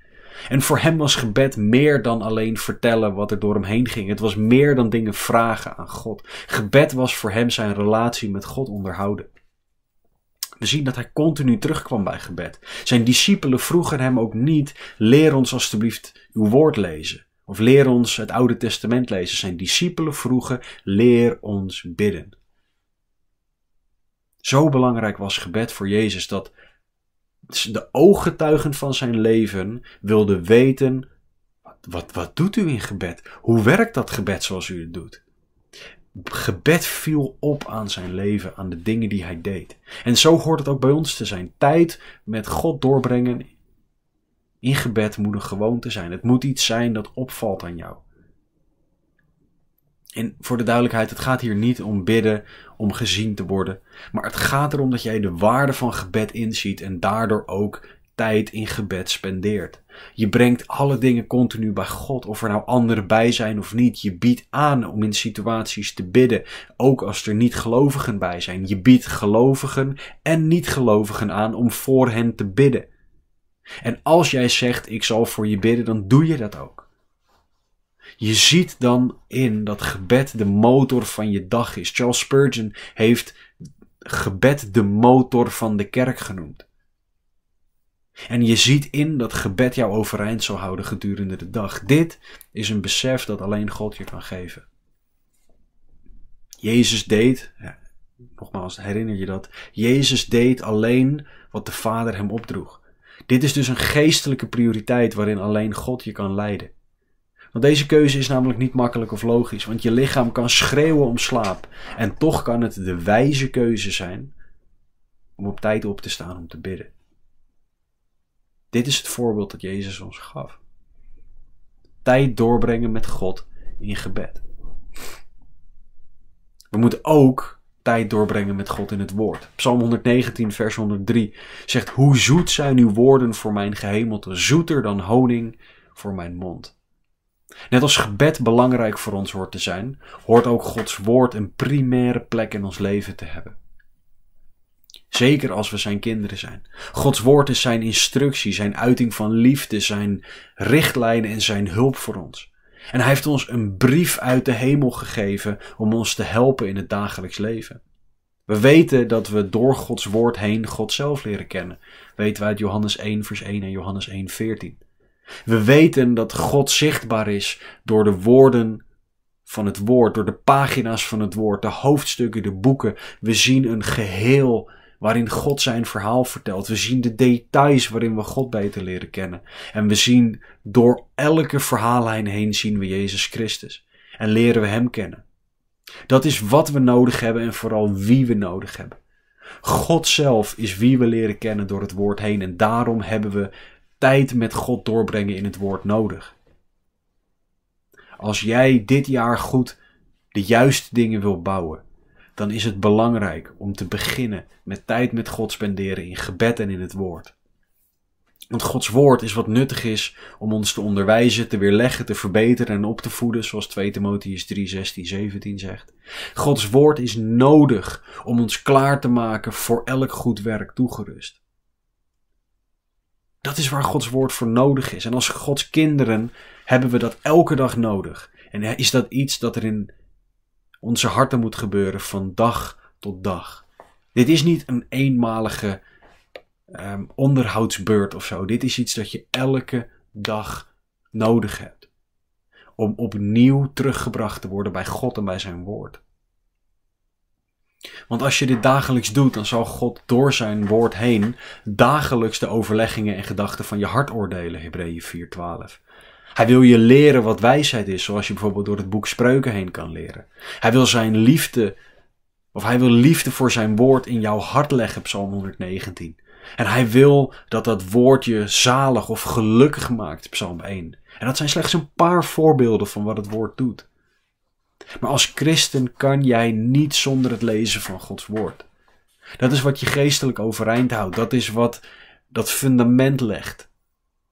En voor hem was gebed meer dan alleen vertellen wat er door hem heen ging. Het was meer dan dingen vragen aan God. Gebed was voor hem zijn relatie met God onderhouden. We zien dat hij continu terugkwam bij gebed. Zijn discipelen vroegen hem ook niet: leer ons alstublieft uw woord lezen. Of leer ons het Oude Testament lezen. Zijn discipelen vroegen: leer ons bidden. Zo belangrijk was gebed voor Jezus dat de ooggetuigen van zijn leven wilden weten: wat, wat doet u in gebed? Hoe werkt dat gebed zoals u het doet? gebed viel op aan zijn leven, aan de dingen die hij deed. En zo hoort het ook bij ons te zijn. Tijd met God doorbrengen in gebed moet een gewoonte zijn. Het moet iets zijn dat opvalt aan jou. En voor de duidelijkheid, het gaat hier niet om bidden, om gezien te worden. Maar het gaat erom dat jij de waarde van gebed inziet en daardoor ook tijd in gebed spendeert. Je brengt alle dingen continu bij God, of er nou anderen bij zijn of niet. Je biedt aan om in situaties te bidden, ook als er niet gelovigen bij zijn. Je biedt gelovigen en niet-gelovigen aan om voor hen te bidden. En als jij zegt: Ik zal voor je bidden, dan doe je dat ook. Je ziet dan in dat gebed de motor van je dag is. Charles Spurgeon heeft gebed de motor van de kerk genoemd. En je ziet in dat gebed jou overeind zal houden gedurende de dag. Dit is een besef dat alleen God je kan geven. Jezus deed, ja, nogmaals herinner je dat, Jezus deed alleen wat de Vader hem opdroeg. Dit is dus een geestelijke prioriteit waarin alleen God je kan leiden. Want deze keuze is namelijk niet makkelijk of logisch, want je lichaam kan schreeuwen om slaap. En toch kan het de wijze keuze zijn om op tijd op te staan om te bidden. Dit is het voorbeeld dat Jezus ons gaf. Tijd doorbrengen met God in gebed. We moeten ook tijd doorbrengen met God in het woord. Psalm 119, vers 103 zegt: Hoe zoet zijn uw woorden voor mijn gehemelte, zoeter dan honing voor mijn mond. Net als gebed belangrijk voor ons hoort te zijn, hoort ook Gods woord een primaire plek in ons leven te hebben. Zeker als we zijn kinderen zijn. Gods woord is zijn instructie, zijn uiting van liefde, zijn richtlijnen en zijn hulp voor ons. En hij heeft ons een brief uit de hemel gegeven om ons te helpen in het dagelijks leven. We weten dat we door Gods woord heen God zelf leren kennen. Weten we uit Johannes 1 vers 1 en Johannes 1 14. We weten dat God zichtbaar is door de woorden van het woord, door de pagina's van het woord, de hoofdstukken, de boeken. We zien een geheel waarin God zijn verhaal vertelt. We zien de details waarin we God beter leren kennen. En we zien door elke verhaallijn heen zien we Jezus Christus. En leren we Hem kennen. Dat is wat we nodig hebben en vooral wie we nodig hebben. God zelf is wie we leren kennen door het woord heen. En daarom hebben we tijd met God doorbrengen in het woord nodig. Als jij dit jaar goed de juiste dingen wil bouwen, dan is het belangrijk om te beginnen met tijd met God spenderen in gebed en in het woord. Want Gods woord is wat nuttig is om ons te onderwijzen, te weerleggen, te verbeteren en op te voeden, zoals 2 Timotheus 3, 16, 17 zegt. Gods woord is nodig om ons klaar te maken voor elk goed werk toegerust. Dat is waar Gods woord voor nodig is. En als Gods kinderen hebben we dat elke dag nodig. En is dat iets dat er in onze harten moet gebeuren van dag tot dag. Dit is niet een eenmalige ehm, onderhoudsbeurt of zo. Dit is iets dat je elke dag nodig hebt. Om opnieuw teruggebracht te worden bij God en bij zijn woord. Want als je dit dagelijks doet, dan zal God door zijn woord heen dagelijks de overleggingen en gedachten van je hart oordelen, Hebreeën 4:12. Hij wil je leren wat wijsheid is, zoals je bijvoorbeeld door het boek Spreuken heen kan leren. Hij wil zijn liefde, of hij wil liefde voor zijn woord in jouw hart leggen, Psalm 119. En hij wil dat dat woord je zalig of gelukkig maakt, Psalm 1. En dat zijn slechts een paar voorbeelden van wat het woord doet. Maar als christen kan jij niet zonder het lezen van Gods woord. Dat is wat je geestelijk overeind houdt. Dat is wat dat fundament legt.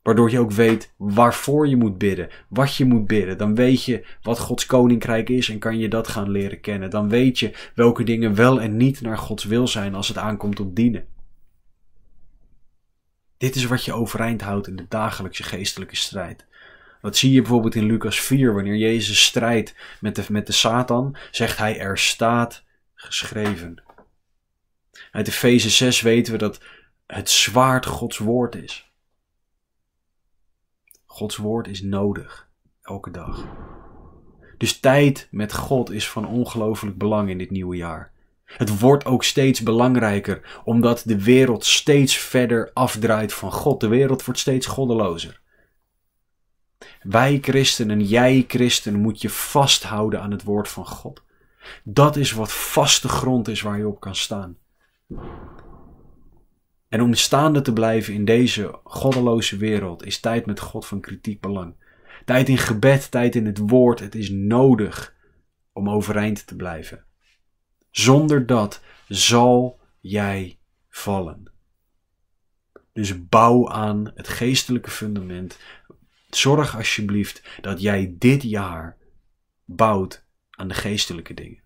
Waardoor je ook weet waarvoor je moet bidden, wat je moet bidden. Dan weet je wat Gods koninkrijk is en kan je dat gaan leren kennen. Dan weet je welke dingen wel en niet naar Gods wil zijn als het aankomt op dienen. Dit is wat je overeind houdt in de dagelijkse geestelijke strijd. Dat zie je bijvoorbeeld in Lucas 4, wanneer Jezus strijdt met de, met de Satan, zegt hij er staat geschreven. Uit Efeze 6 weten we dat het zwaard Gods woord is. Gods woord is nodig, elke dag. Dus tijd met God is van ongelooflijk belang in dit nieuwe jaar. Het wordt ook steeds belangrijker, omdat de wereld steeds verder afdraait van God. De wereld wordt steeds goddelozer. Wij christenen, jij christen, moet je vasthouden aan het woord van God. Dat is wat vaste grond is waar je op kan staan. En om staande te blijven in deze goddeloze wereld is tijd met God van kritiek belang. Tijd in gebed, tijd in het woord. Het is nodig om overeind te blijven. Zonder dat zal jij vallen. Dus bouw aan het geestelijke fundament. Zorg alsjeblieft dat jij dit jaar bouwt aan de geestelijke dingen.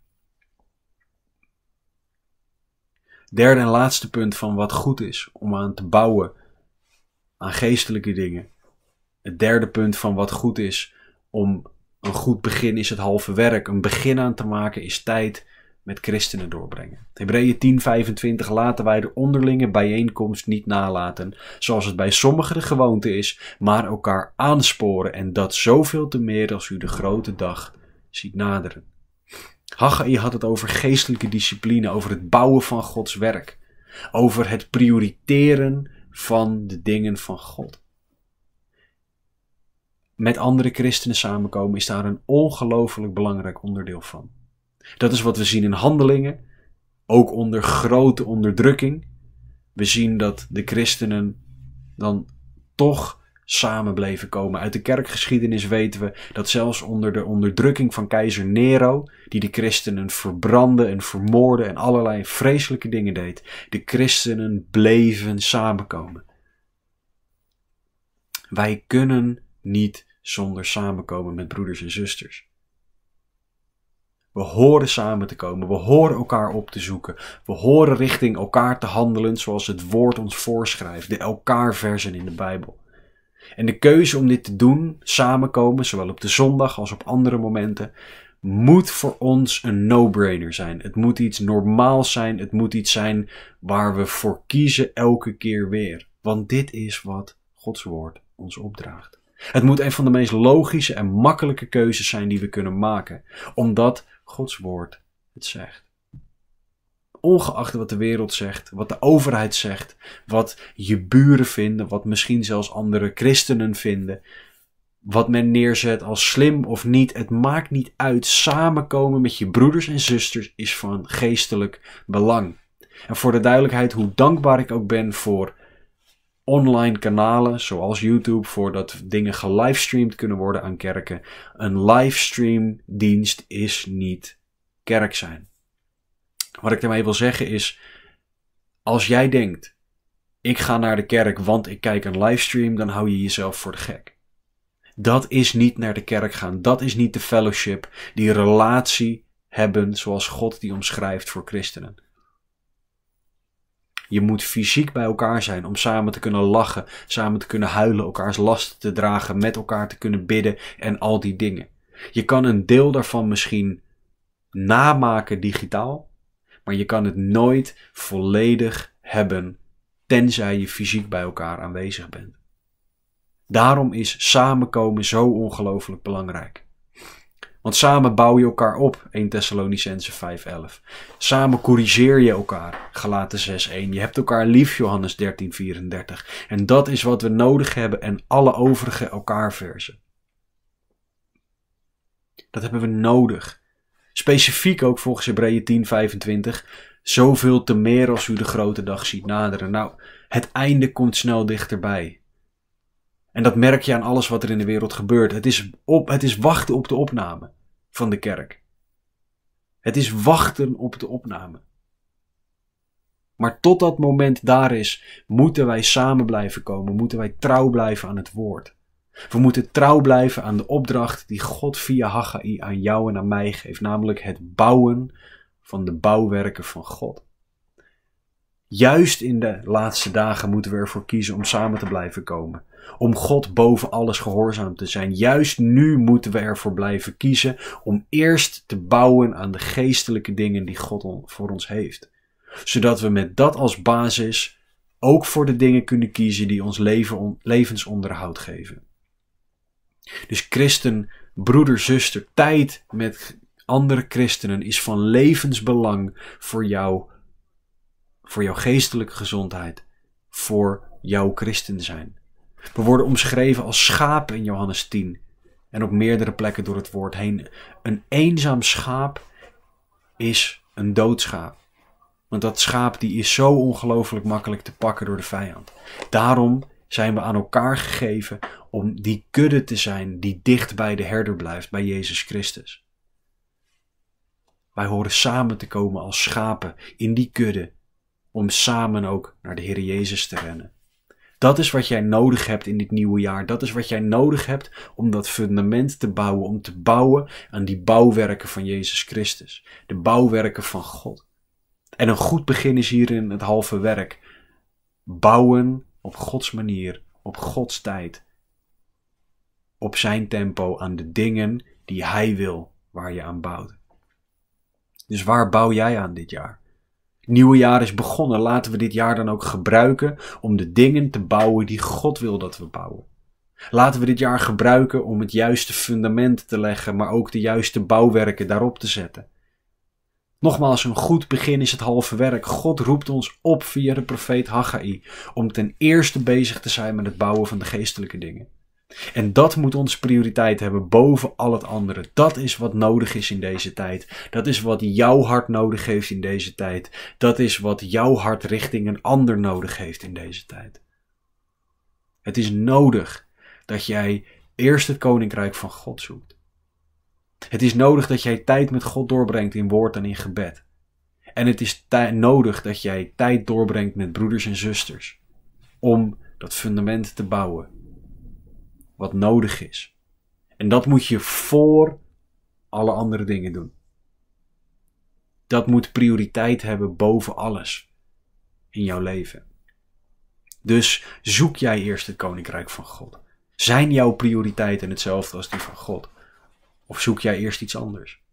derde en laatste punt van wat goed is om aan te bouwen aan geestelijke dingen. Het derde punt van wat goed is om een goed begin is het halve werk. Een begin aan te maken is tijd met christenen doorbrengen. Hebreeën 10:25 laten wij de onderlinge bijeenkomst niet nalaten, zoals het bij sommigen de gewoonte is, maar elkaar aansporen en dat zoveel te meer als u de grote dag ziet naderen. Haggai had het over geestelijke discipline, over het bouwen van Gods werk, over het prioriteren van de dingen van God. Met andere christenen samenkomen is daar een ongelooflijk belangrijk onderdeel van. Dat is wat we zien in handelingen, ook onder grote onderdrukking. We zien dat de christenen dan toch samen bleven komen. Uit de kerkgeschiedenis weten we dat zelfs onder de onderdrukking van keizer Nero, die de christenen verbrandde en vermoorde en allerlei vreselijke dingen deed, de christenen bleven samenkomen. Wij kunnen niet zonder samenkomen met broeders en zusters. We horen samen te komen, we horen elkaar op te zoeken, we horen richting elkaar te handelen zoals het woord ons voorschrijft, de elkaar-versen in de Bijbel. En de keuze om dit te doen, samenkomen, zowel op de zondag als op andere momenten, moet voor ons een no-brainer zijn. Het moet iets normaals zijn. Het moet iets zijn waar we voor kiezen elke keer weer. Want dit is wat Gods woord ons opdraagt. Het moet een van de meest logische en makkelijke keuzes zijn die we kunnen maken, omdat Gods woord het zegt ongeacht wat de wereld zegt, wat de overheid zegt, wat je buren vinden, wat misschien zelfs andere christenen vinden, wat men neerzet als slim of niet, het maakt niet uit. Samenkomen met je broeders en zusters is van geestelijk belang. En voor de duidelijkheid, hoe dankbaar ik ook ben voor online kanalen zoals YouTube, voordat dingen gelivestreamd kunnen worden aan kerken. Een livestreamdienst is niet kerk zijn. Wat ik daarmee wil zeggen is, als jij denkt, ik ga naar de kerk want ik kijk een livestream, dan hou je jezelf voor de gek. Dat is niet naar de kerk gaan. Dat is niet de fellowship, die relatie hebben zoals God die omschrijft voor christenen. Je moet fysiek bij elkaar zijn om samen te kunnen lachen, samen te kunnen huilen, elkaars lasten te dragen, met elkaar te kunnen bidden en al die dingen. Je kan een deel daarvan misschien namaken digitaal, maar je kan het nooit volledig hebben tenzij je fysiek bij elkaar aanwezig bent. Daarom is samenkomen zo ongelooflijk belangrijk. Want samen bouw je elkaar op, 1 Thessalonicense 5:11. Samen corrigeer je elkaar, Galaten 6:1. Je hebt elkaar lief, Johannes 13:34. En dat is wat we nodig hebben en alle overige elkaar versen. Dat hebben we nodig. Specifiek ook volgens Hebreeën 10, 25. Zoveel te meer als u de grote dag ziet naderen. Nou, het einde komt snel dichterbij. En dat merk je aan alles wat er in de wereld gebeurt. Het is, op, het is wachten op de opname van de kerk. Het is wachten op de opname. Maar tot dat moment daar is, moeten wij samen blijven komen, moeten wij trouw blijven aan het woord. We moeten trouw blijven aan de opdracht die God via Haggai aan jou en aan mij geeft, namelijk het bouwen van de bouwwerken van God. Juist in de laatste dagen moeten we ervoor kiezen om samen te blijven komen. Om God boven alles gehoorzaam te zijn. Juist nu moeten we ervoor blijven kiezen om eerst te bouwen aan de geestelijke dingen die God voor ons heeft. Zodat we met dat als basis ook voor de dingen kunnen kiezen die ons leven levensonderhoud geven. Dus christen, broeder, zuster, tijd met andere christenen is van levensbelang voor jou, voor jouw geestelijke gezondheid, voor jouw christen zijn. We worden omschreven als schapen in Johannes 10 en op meerdere plekken door het woord heen. Een eenzaam schaap is een doodschaap. Want dat schaap die is zo ongelooflijk makkelijk te pakken door de vijand. Daarom zijn we aan elkaar gegeven om die kudde te zijn die dicht bij de herder blijft, bij Jezus Christus. Wij horen samen te komen als schapen in die kudde, om samen ook naar de Heer Jezus te rennen. Dat is wat jij nodig hebt in dit nieuwe jaar. Dat is wat jij nodig hebt om dat fundament te bouwen, om te bouwen aan die bouwwerken van Jezus Christus, de bouwwerken van God. En een goed begin is hierin het halve werk. Bouwen op Gods manier, op Gods tijd, op zijn tempo aan de dingen die hij wil waar je aan bouwt. Dus waar bouw jij aan dit jaar? Het nieuwe jaar is begonnen. Laten we dit jaar dan ook gebruiken om de dingen te bouwen die God wil dat we bouwen. Laten we dit jaar gebruiken om het juiste fundament te leggen, maar ook de juiste bouwwerken daarop te zetten. Nogmaals, een goed begin is het halve werk. God roept ons op via de profeet Haggai om ten eerste bezig te zijn met het bouwen van de geestelijke dingen. En dat moet ons prioriteit hebben boven al het andere. Dat is wat nodig is in deze tijd. Dat is wat jouw hart nodig heeft in deze tijd. Dat is wat jouw hart richting een ander nodig heeft in deze tijd. Het is nodig dat jij eerst het koninkrijk van God zoekt. Het is nodig dat jij tijd met God doorbrengt in woord en in gebed. En het is nodig dat jij tijd doorbrengt met broeders en zusters om dat fundament te bouwen wat nodig is. En dat moet je voor alle andere dingen doen. Dat moet prioriteit hebben boven alles in jouw leven. Dus zoek jij eerst het koninkrijk van God. Zijn jouw prioriteiten hetzelfde als die van God? Of zoek jij eerst iets anders?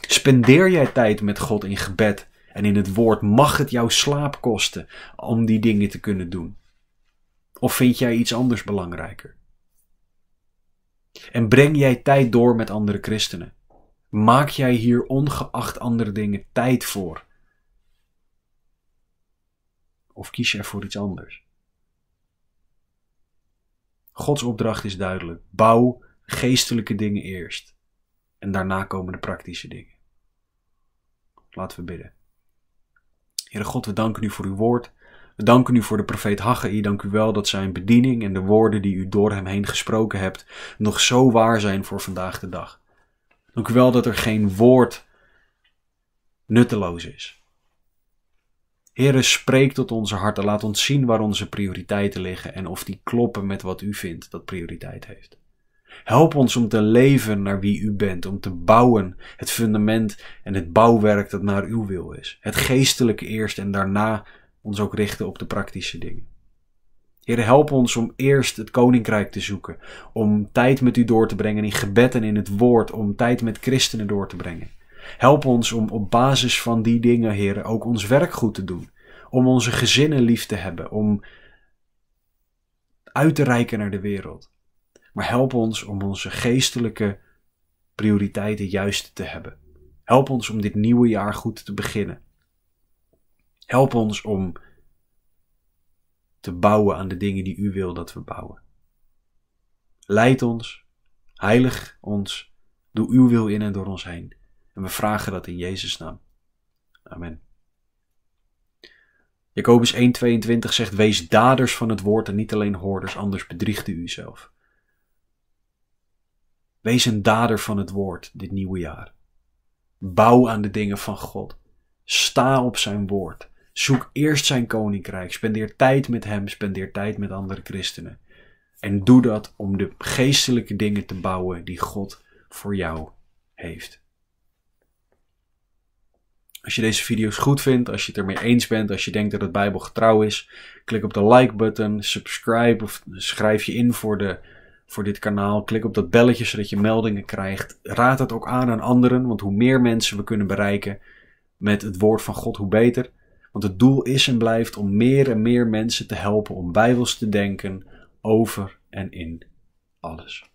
Spendeer jij tijd met God in gebed en in het woord? Mag het jouw slaap kosten om die dingen te kunnen doen? Of vind jij iets anders belangrijker? En breng jij tijd door met andere christenen? Maak jij hier ongeacht andere dingen tijd voor? Of kies jij voor iets anders? Gods opdracht is duidelijk. Bouw geestelijke dingen eerst. En daarna komen de praktische dingen. Laten we bidden. Heere God, we danken u voor uw woord. We danken u voor de profeet Haggai. Dank u wel dat zijn bediening en de woorden die u door hem heen gesproken hebt nog zo waar zijn voor vandaag de dag. Dank u wel dat er geen woord nutteloos is. Heere, spreek tot onze harten. Laat ons zien waar onze prioriteiten liggen en of die kloppen met wat u vindt dat prioriteit heeft. Help ons om te leven naar wie u bent, om te bouwen het fundament en het bouwwerk dat naar uw wil is. Het geestelijke eerst en daarna ons ook richten op de praktische dingen. Heer, help ons om eerst het koninkrijk te zoeken. Om tijd met u door te brengen in gebed en in het woord. Om tijd met christenen door te brengen. Help ons om op basis van die dingen, Heer, ook ons werk goed te doen. Om onze gezinnen lief te hebben. Om uit te reiken naar de wereld. Maar help ons om onze geestelijke prioriteiten juist te hebben. Help ons om dit nieuwe jaar goed te beginnen. Help ons om te bouwen aan de dingen die u wil dat we bouwen. Leid ons, heilig ons, doe uw wil in en door ons heen. En we vragen dat in Jezus' naam. Amen. Jacobus 1:22 zegt: Wees daders van het woord en niet alleen hoorders, anders bedriegt u uzelf. Wees een dader van het woord dit nieuwe jaar. Bouw aan de dingen van God. Sta op zijn woord. Zoek eerst zijn koninkrijk. Spendeer tijd met hem. Spendeer tijd met andere christenen. En doe dat om de geestelijke dingen te bouwen die God voor jou heeft. Als je deze video's goed vindt, als je het ermee eens bent, als je denkt dat het Bijbel getrouw is, klik op de like-button, subscribe of schrijf je in voor, de, voor dit kanaal. Klik op dat belletje zodat je meldingen krijgt. Raad het ook aan aan anderen, want hoe meer mensen we kunnen bereiken met het woord van God, hoe beter. Want het doel is en blijft om meer en meer mensen te helpen om bijbels te denken over en in alles.